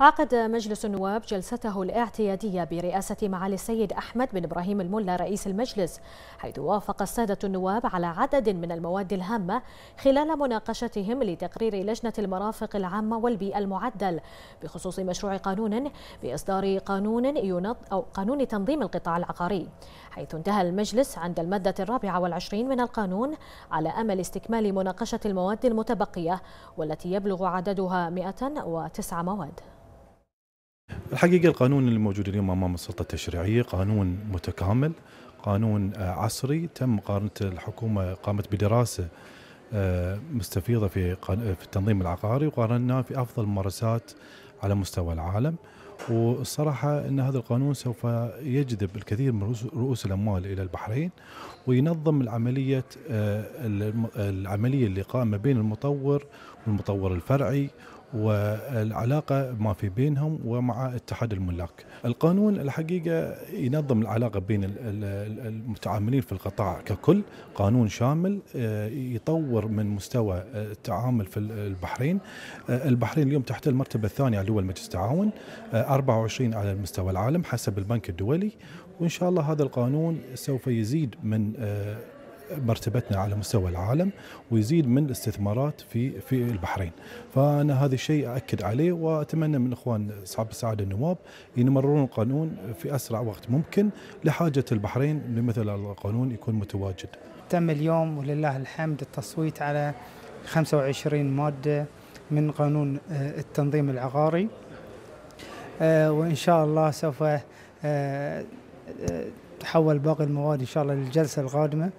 عقد مجلس النواب جلسته الاعتيادية برئاسة معالي السيد أحمد بن إبراهيم الملا رئيس المجلس حيث وافق السادة النواب على عدد من المواد الهامة خلال مناقشتهم لتقرير لجنة المرافق العامة والبيئة المعدل بخصوص مشروع قانون بإصدار قانون ينط أو قانون تنظيم القطاع العقاري حيث انتهى المجلس عند المادة الرابعة والعشرين من القانون على أمل استكمال مناقشة المواد المتبقية والتي يبلغ عددها 109 مواد الحقيقة القانون اللي موجود اليوم أمام السلطة التشريعية قانون متكامل قانون آه، عصري تم مقارنة الحكومة قامت بدراسة آه، مستفيضة في في التنظيم العقاري وقارناه في أفضل الممارسات على مستوى العالم والصراحة أن هذا القانون سوف يجذب الكثير من رؤوس الأموال إلى البحرين وينظم العملية آه، العملية اللي قائمة بين المطور والمطور الفرعي والعلاقة ما في بينهم ومع اتحاد الملاك القانون الحقيقة ينظم العلاقة بين المتعاملين في القطاع ككل قانون شامل آه، يطور من مستوى التعامل في البحرين آه، البحرين اليوم تحت المرتبة الثانية على دول مجلس التعاون 24 آه، على مستوى العالم حسب البنك الدولي وإن شاء الله هذا القانون سوف يزيد من مرتبتنا على مستوى العالم ويزيد من الاستثمارات في في البحرين فانا هذا الشيء اكد عليه واتمنى من اخوان اصحاب السعاده النواب يمررون القانون في اسرع وقت ممكن لحاجه البحرين لمثل القانون يكون متواجد تم اليوم ولله الحمد التصويت على 25 ماده من قانون آه، التنظيم العقاري آه، وان شاء الله سوف آه، تحول باقي المواد ان شاء الله للجلسه القادمه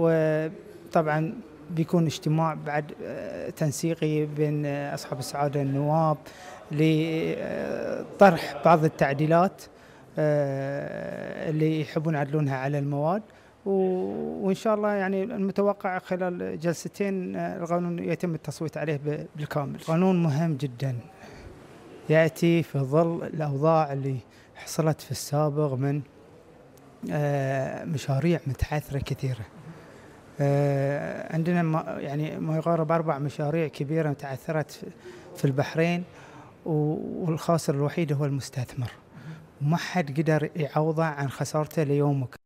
وطبعا بيكون اجتماع بعد آه، تنسيقي بين آه، اصحاب السعاده النواب لطرح بعض التعديلات آه، اللي يحبون يعدلونها على المواد وان شاء الله يعني المتوقع خلال جلستين القانون يتم التصويت عليه بالكامل. قانون مهم جدا ياتي في ظل الاوضاع اللي حصلت في السابق من مشاريع متعثره كثيره. آه، عندنا يعني ما يقارب اربع مشاريع كبيره تعثرت في البحرين والخاسر الوحيد هو المستثمر ما حد قدر يعوضه عن خسارته ليومك